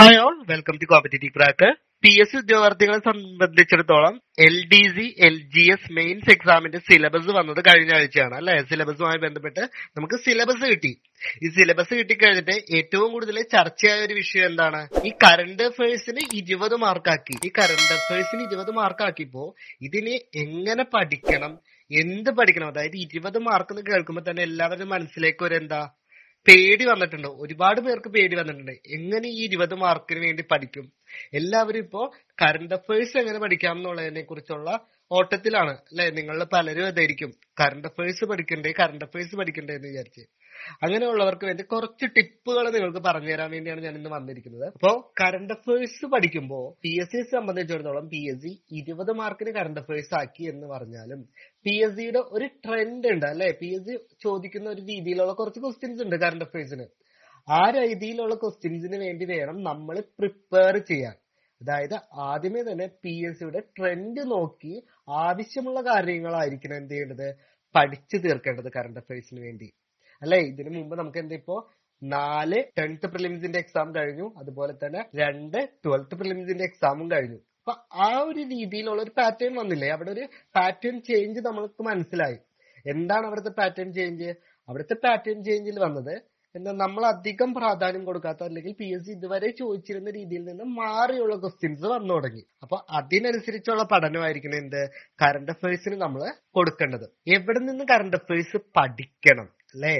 hi all welcome to competitive crack P S ഉദ്യോഗാർത്ഥികളെ സംബന്ധിച്ചിടത്തോളം L D C L G S mains എക്സാമിന്റെ syllabus വന്നത് കഴിഞ്ഞ ആഴ്ചയാണ് അല്ലെ സിലബസുമായി ബന്ധപ്പെട്ട് നമുക്ക് സിലബസ് കിട്ടി ഈ സിലബസ് കിട്ടിക്കഴിഞ്ഞിട്ട് ഏറ്റവും കൂടുതൽ ചർച്ചയായ ഒരു വിഷയം എന്താണ് ഈ കറണ്ട് അഫയേഴ്സിന് ഇരുപത് മാർക്കാക്കി ഈ കറണ്ട് അഫയേഴ്സിന് ഇരുപത് മാർക്കാക്കിപ്പോ ഇതിനെ എങ്ങനെ പഠിക്കണം എന്ത് പഠിക്കണം അതായത് ഇരുപത് മാർക്ക് എന്ന് കേൾക്കുമ്പോൾ തന്നെ എല്ലാവരുടെ മനസ്സിലേക്ക് ഒരു എന്താ പേടി വന്നിട്ടുണ്ട് ഒരുപാട് പേർക്ക് പേടി വന്നിട്ടുണ്ട് എങ്ങനെ ഈ ഇരുപത് മാർക്കിന് വേണ്ടി പഠിക്കും എല്ലാവരും ഇപ്പോ കറണ്ട് അഫയേഴ്സ് എങ്ങനെ പഠിക്കാം എന്നുള്ളതിനെ കുറിച്ചുള്ള ഓട്ടത്തിലാണ് അല്ലെ നിങ്ങളിൽ പലരും അതായിരിക്കും കറണ്ട് അഫയേഴ്സ് പഠിക്കണ്ടേ കറണ്ട് അഫയേഴ്സ് പഠിക്കണ്ടേ എന്ന് വിചാരിച്ച് അങ്ങനെയുള്ളവർക്ക് വേണ്ടി കുറച്ച് ടിപ്പുകൾ നിങ്ങൾക്ക് പറഞ്ഞു തരാൻ വേണ്ടിയാണ് ഞാൻ ഇന്ന് വന്നിരിക്കുന്നത് അപ്പോൾ കറണ്ട് അഫയേഴ്സ് പഠിക്കുമ്പോൾ പി എസ് സിയെ സംബന്ധിച്ചിടത്തോളം പി എസ് സി ഇരുപത് മാർക്കിന് കറണ്ട് അഫയേഴ്സ് ആക്കി എന്ന് പറഞ്ഞാലും പി എസ് സിയുടെ ഒരു ട്രെൻഡ് ഉണ്ട് അല്ലെ പി എസ് സി ചോദിക്കുന്ന ഒരു രീതിയിലുള്ള കുറച്ച് ക്വസ്റ്റ്യൻസ് ഉണ്ട് കറണ്ട് അഫയേഴ്സിന് ആ രീതിയിലുള്ള ക്വസ്റ്റ്യൻസിന് വേണ്ടി വേണം നമ്മൾ പ്രിപ്പയർ ചെയ്യാൻ അതായത് ആദ്യമേ തന്നെ പി എസ് സിയുടെ ട്രെൻഡ് നോക്കി ആവശ്യമുള്ള കാര്യങ്ങളായിരിക്കണം എന്ത് ചെയ്യേണ്ടത് പഠിച്ചു തീർക്കേണ്ടത് കറണ്ട് അഫയേഴ്സിന് വേണ്ടി അല്ലെ ഇതിനു മുമ്പ് നമുക്ക് എന്താ ഇപ്പോ നാല് ടെൻത്ത് പ്രിലിംസിന്റെ എക്സാം കഴിഞ്ഞു അതുപോലെ തന്നെ രണ്ട് ട്വൽത്ത് പ്രിലിംസിന്റെ എക്സാമും കഴിഞ്ഞു അപ്പൊ ആ ഒരു രീതിയിലുള്ള ഒരു പാറ്റേൺ വന്നില്ലേ അവിടെ ഒരു പാറ്റേൺ ചേഞ്ച് നമ്മൾക്ക് മനസ്സിലായി എന്താണ് അവിടുത്തെ പാറ്റേൺ ചേഞ്ച് അവിടുത്തെ പാറ്റേൺ ചേഞ്ചിൽ വന്നത് എന്താ നമ്മൾ അധികം പ്രാധാന്യം കൊടുക്കാത്ത അല്ലെങ്കിൽ പി എസ് സി ഇതുവരെ ചോദിച്ചിരുന്ന രീതിയിൽ നിന്ന് മാറിയുള്ള ക്വസ്റ്റ്യൻസ് വന്നു തുടങ്ങി അപ്പൊ അതിനനുസരിച്ചുള്ള പഠനമായിരിക്കണം എന്ത് കറണ്ട് അഫയേഴ്സിന് നമ്മൾ കൊടുക്കേണ്ടത് എവിടെ നിന്ന് കറണ്ട് അഫയേഴ്സ് പഠിക്കണം അല്ലേ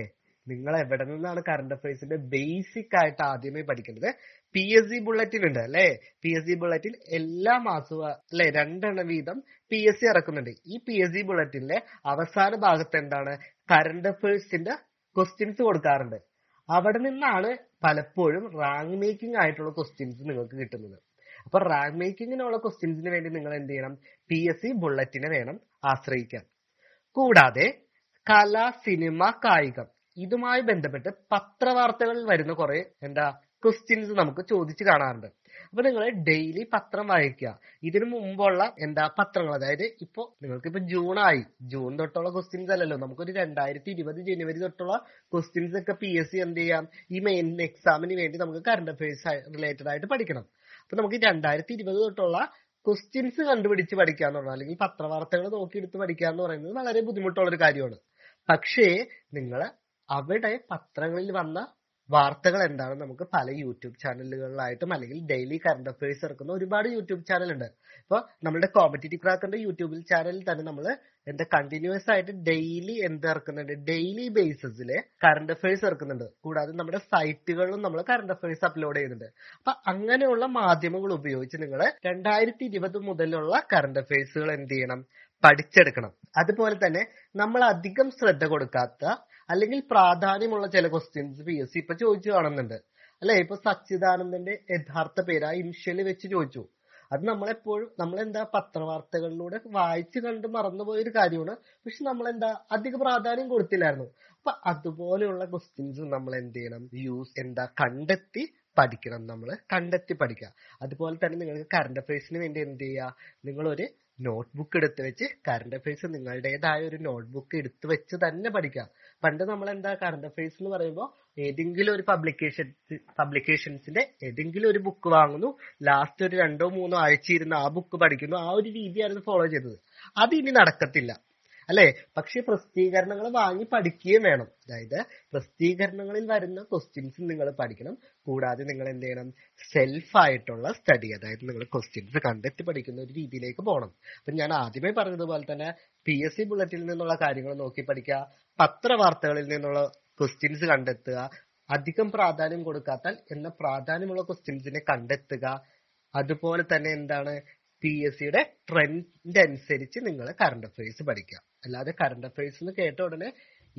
നിങ്ങൾ എവിടെ നിന്നാണ് കറണ്ട് അഫയേഴ്സിന്റെ ബേസിക് ആയിട്ട് ആദ്യമേ പഠിക്കേണ്ടത് പി എസ് സി ബുള്ളറ്റിൻ ഉണ്ട് അല്ലെ പി എസ് സി ബുള്ളറ്റിൻ എല്ലാ മാസവും അല്ലെ രണ്ടെണ്ണം വീതം പി എസ് സി ഇറക്കുന്നുണ്ട് ഈ പി എസ് സി ബുള്ളറ്റിന്റെ അവസാന ഭാഗത്ത് എന്താണ് കറണ്ട് അഫയേഴ്സിന്റെ ക്വസ്റ്റ്യൻസ് കൊടുക്കാറുണ്ട് അവിടെ നിന്നാണ് പലപ്പോഴും റാങ്ക് മേക്കിംഗ് ആയിട്ടുള്ള ക്വസ്റ്റ്യൻസ് നിങ്ങൾക്ക് കിട്ടുന്നത് അപ്പൊ റാങ്ക് മേക്കിങ്ങിനുള്ള ക്വസ്റ്റ്യൻസിന് വേണ്ടി നിങ്ങൾ എന്ത് ചെയ്യണം പി എസ് സി ബുള്ളറ്റിനെ വേണം ആശ്രയിക്കാൻ കൂടാതെ കല സിനിമ കായികം ഇതുമായി ബന്ധപ്പെട്ട് പത്രവാർത്തകളിൽ വരുന്ന കുറെ എന്താ ക്വസ്റ്റ്യൻസ് നമുക്ക് ചോദിച്ചു കാണാറുണ്ട് അപ്പൊ നിങ്ങൾ ഡെയിലി പത്രം വായിക്കുക ഇതിനു മുമ്പുള്ള എന്താ പത്രങ്ങൾ അതായത് ഇപ്പോ നിങ്ങൾക്ക് ഇപ്പൊ ജൂൺ ആയി ജൂൺ തൊട്ടുള്ള ക്വസ്റ്റ്യൻസ് അല്ലല്ലോ നമുക്കൊരു രണ്ടായിരത്തി ഇരുപത് ജനുവരി തൊട്ടുള്ള ക്വസ്റ്റ്യൻസ് ഒക്കെ പി എസ് സി എന്ത് ചെയ്യാം ഈ മെയിൻ എക്സാമിന് വേണ്ടി നമുക്ക് കറണ്ട് അഫയേഴ്സ് റിലേറ്റഡ് ആയിട്ട് പഠിക്കണം അപ്പൊ നമുക്ക് രണ്ടായിരത്തി ഇരുപത് തൊട്ടുള്ള ക്വസ്റ്റ്യൻസ് കണ്ടുപിടിച്ച് പഠിക്കുക പറഞ്ഞാൽ അല്ലെങ്കിൽ പത്രവാർത്തകൾ നോക്കിയെടുത്ത് പഠിക്കുക എന്ന് പറയുന്നത് വളരെ ബുദ്ധിമുട്ടുള്ള ഒരു കാര്യമാണ് പക്ഷേ നിങ്ങൾ അവിടെ പത്രങ്ങളിൽ വന്ന വാർത്തകൾ എന്താണ് നമുക്ക് പല യൂട്യൂബ് ചാനലുകളിലായിട്ടും അല്ലെങ്കിൽ ഡെയിലി കറണ്ട് അഫയേഴ്സ് ഇറക്കുന്ന ഒരുപാട് യൂട്യൂബ് ചാനൽ ഉണ്ട് ഇപ്പോൾ നമ്മുടെ കോമ്പറ്റേറ്റീവ് ക്രാക്കറിന്റെ യൂട്യൂബിൽ ചാനലിൽ തന്നെ നമ്മൾ എന്താ കണ്ടിന്യൂസ് ആയിട്ട് ഡെയിലി എന്ത് ഇറക്കുന്നുണ്ട് ഡെയിലി ബേസിസിൽ കറണ്ട് അഫയേഴ്സ് ഇറക്കുന്നുണ്ട് കൂടാതെ നമ്മുടെ സൈറ്റുകളിലും നമ്മൾ കറണ്ട് അഫയേഴ്സ് അപ്ലോഡ് ചെയ്യുന്നുണ്ട് അപ്പൊ അങ്ങനെയുള്ള മാധ്യമങ്ങൾ ഉപയോഗിച്ച് നിങ്ങൾ രണ്ടായിരത്തി ഇരുപത് മുതലുള്ള കറണ്ട് അഫയേഴ്സുകൾ എന്ത് ചെയ്യണം പഠിച്ചെടുക്കണം അതുപോലെ തന്നെ നമ്മൾ അധികം ശ്രദ്ധ കൊടുക്കാത്ത അല്ലെങ്കിൽ പ്രാധാന്യമുള്ള ചില ക്വസ്റ്റ്യൻസ് പി എസ് സി ഇപ്പൊ ചോദിച്ചു കാണുന്നുണ്ട് അല്ലെ ഇപ്പൊ സച്ചിദാനന്ദന്റെ യഥാർത്ഥ പേര് ആ ഇനിഷ്യല് വെച്ച് ചോദിച്ചു അത് നമ്മളെപ്പോഴും നമ്മളെന്താ പത്രവാർത്തകളിലൂടെ വായിച്ചു കണ്ട് മറന്നുപോയ ഒരു കാര്യമാണ് പക്ഷെ നമ്മളെന്താ അധിക പ്രാധാന്യം കൊടുത്തില്ലായിരുന്നു അപ്പൊ അതുപോലെയുള്ള ക്വസ്റ്റ്യൻസ് നമ്മൾ എന്ത് ചെയ്യണം യൂസ് എന്താ കണ്ടെത്തി പഠിക്കണം നമ്മൾ കണ്ടെത്തി പഠിക്കുക അതുപോലെ തന്നെ നിങ്ങൾക്ക് കറണ്ട് അഫയേഴ്സിന് വേണ്ടി എന്ത് ചെയ്യുക നിങ്ങൾ ഒരു നോട്ട്ബുക്ക് എടുത്ത് വെച്ച് കറണ്ട് അഫയേഴ്സ് നിങ്ങളുടേതായ ഒരു നോട്ട്ബുക്ക് എടുത്തു വെച്ച് തന്നെ പഠിക്കാം പണ്ട് നമ്മൾ എന്താ കറണ്ട് അഫയേഴ്സ് എന്ന് പറയുമ്പോൾ ഏതെങ്കിലും ഒരു പബ്ലിക്കേഷൻ പബ്ലിക്കേഷൻസിന്റെ ഏതെങ്കിലും ഒരു ബുക്ക് വാങ്ങുന്നു ലാസ്റ്റ് ഒരു രണ്ടോ മൂന്നോ ആഴ്ച ഇരുന്ന് ആ ബുക്ക് പഠിക്കുന്നു ആ ഒരു രീതിയായിരുന്നു ഫോളോ ചെയ്തത് അത് ഇനി നടക്കത്തില്ല അല്ലെ പക്ഷെ പ്രസിദ്ധീകരണങ്ങൾ വാങ്ങി പഠിക്കുകയും വേണം അതായത് പ്രസിദ്ധീകരണങ്ങളിൽ വരുന്ന ക്വസ്റ്റ്യൻസ് നിങ്ങൾ പഠിക്കണം കൂടാതെ നിങ്ങൾ എന്ത് ചെയ്യണം സെൽഫ് ആയിട്ടുള്ള സ്റ്റഡി അതായത് നിങ്ങൾ ക്വസ്റ്റ്യൻസ് കണ്ടെത്തി പഠിക്കുന്ന ഒരു രീതിയിലേക്ക് പോകണം അപ്പൊ ഞാൻ ആദ്യമേ പറഞ്ഞതുപോലെ തന്നെ പി എസ് സി ബുള്ളറ്റിൽ നിന്നുള്ള കാര്യങ്ങൾ നോക്കി പഠിക്കുക പത്രവാർത്തകളിൽ നിന്നുള്ള ക്വസ്റ്റ്യൻസ് കണ്ടെത്തുക അധികം പ്രാധാന്യം കൊടുക്കാത്താൽ എന്ന പ്രാധാന്യമുള്ള ക്വസ്റ്റ്യൻസിനെ കണ്ടെത്തുക അതുപോലെ തന്നെ എന്താണ് പി എസ് സിയുടെ ട്രെൻഡ് അനുസരിച്ച് നിങ്ങൾ കറണ്ട് അഫയേഴ്സ് പഠിക്കുക അല്ലാതെ കറണ്ട് അഫയേഴ്സ് എന്ന് കേട്ട ഉടനെ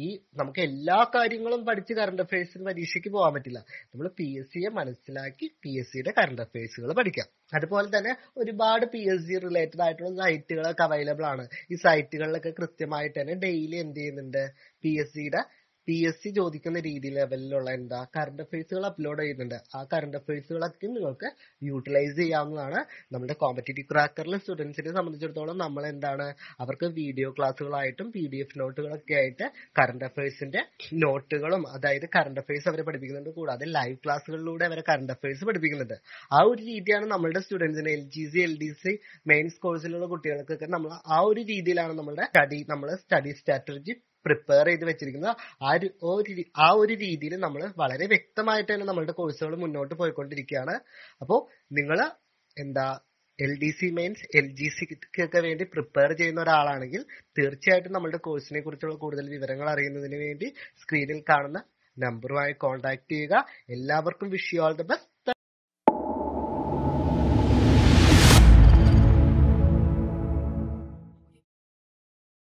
ഈ നമുക്ക് എല്ലാ കാര്യങ്ങളും പഠിച്ച് കറണ്ട് അഫയേഴ്സിന് പരീക്ഷയ്ക്ക് പോകാൻ പറ്റില്ല നമ്മൾ പി എസ് സിയെ മനസ്സിലാക്കി പി എസ് സിയുടെ കറണ്ട് അഫയേഴ്സുകൾ പഠിക്കാം അതുപോലെ തന്നെ ഒരുപാട് പി എസ് സി റിലേറ്റഡ് ആയിട്ടുള്ള സൈറ്റുകളൊക്കെ അവൈലബിൾ ആണ് ഈ സൈറ്റുകളിലൊക്കെ കൃത്യമായിട്ട് തന്നെ ഡെയിലി എന്ത് ചെയ്യുന്നുണ്ട് പി എസ് സിയുടെ പി എസ് സി ചോദിക്കുന്ന രീതി ലെവലിലുള്ള എന്താ കറണ്ട് അഫയേഴ്സുകൾ അപ്ലോഡ് ചെയ്യുന്നുണ്ട് ആ കറണ്ട് അഫയേഴ്സുകളൊക്കെ നിങ്ങൾക്ക് യൂട്ടിലൈസ് ചെയ്യാവുന്നതാണ് നമ്മുടെ കോമ്പറ്റേറ്റീവ് ക്രാക്കറിലെ സ്റ്റുഡൻസിനെ സംബന്ധിച്ചിടത്തോളം നമ്മൾ എന്താണ് അവർക്ക് വീഡിയോ ക്ലാസ്സുകളായിട്ടും പി ഡി എഫ് നോട്ടുകളൊക്കെ ആയിട്ട് കറണ്ട് അഫയേഴ്സിന്റെ നോട്ടുകളും അതായത് കറണ്ട് അഫയേഴ്സ് അവരെ പഠിപ്പിക്കുന്നുണ്ട് കൂടാതെ ലൈവ് ക്ലാസ്സുകളിലൂടെ അവരെ കറണ്ട് അഫയേഴ്സ് പഠിപ്പിക്കുന്നുണ്ട് ആ ഒരു രീതിയാണ് നമ്മളുടെ സ്റ്റുഡൻസിന് L G C L D C mains കോഴ്സിലുള്ള കുട്ടികൾക്കൊക്കെ നമ്മൾ ആ ഒരു രീതിയിലാണ് നമ്മുടെ സ്റ്റഡി നമ്മൾ സ്റ്റഡി സ്ട്രാറ്റജി പ്രിപ്പയർ ചെയ്ത് വെച്ചിരിക്കുന്നത് ആ ഒരു ആ ഒരു രീതിയിൽ നമ്മൾ വളരെ വ്യക്തമായിട്ട് തന്നെ നമ്മളുടെ കോഴ്സുകൾ മുന്നോട്ട് പോയിക്കൊണ്ടിരിക്കുകയാണ് അപ്പോൾ നിങ്ങൾ എന്താ L D C mains L G സിക്ക് ഒക്കെ വേണ്ടി പ്രിപ്പയർ ചെയ്യുന്ന ഒരാളാണെങ്കിൽ തീർച്ചയായിട്ടും നമ്മളുടെ കോഴ്സിനെ കുറിച്ചുള്ള കൂടുതൽ വിവരങ്ങൾ അറിയുന്നതിന് വേണ്ടി സ്ക്രീനിൽ കാണുന്ന നമ്പറുമായി കോൺടാക്ട് ചെയ്യുക എല്ലാവർക്കും wish you all the best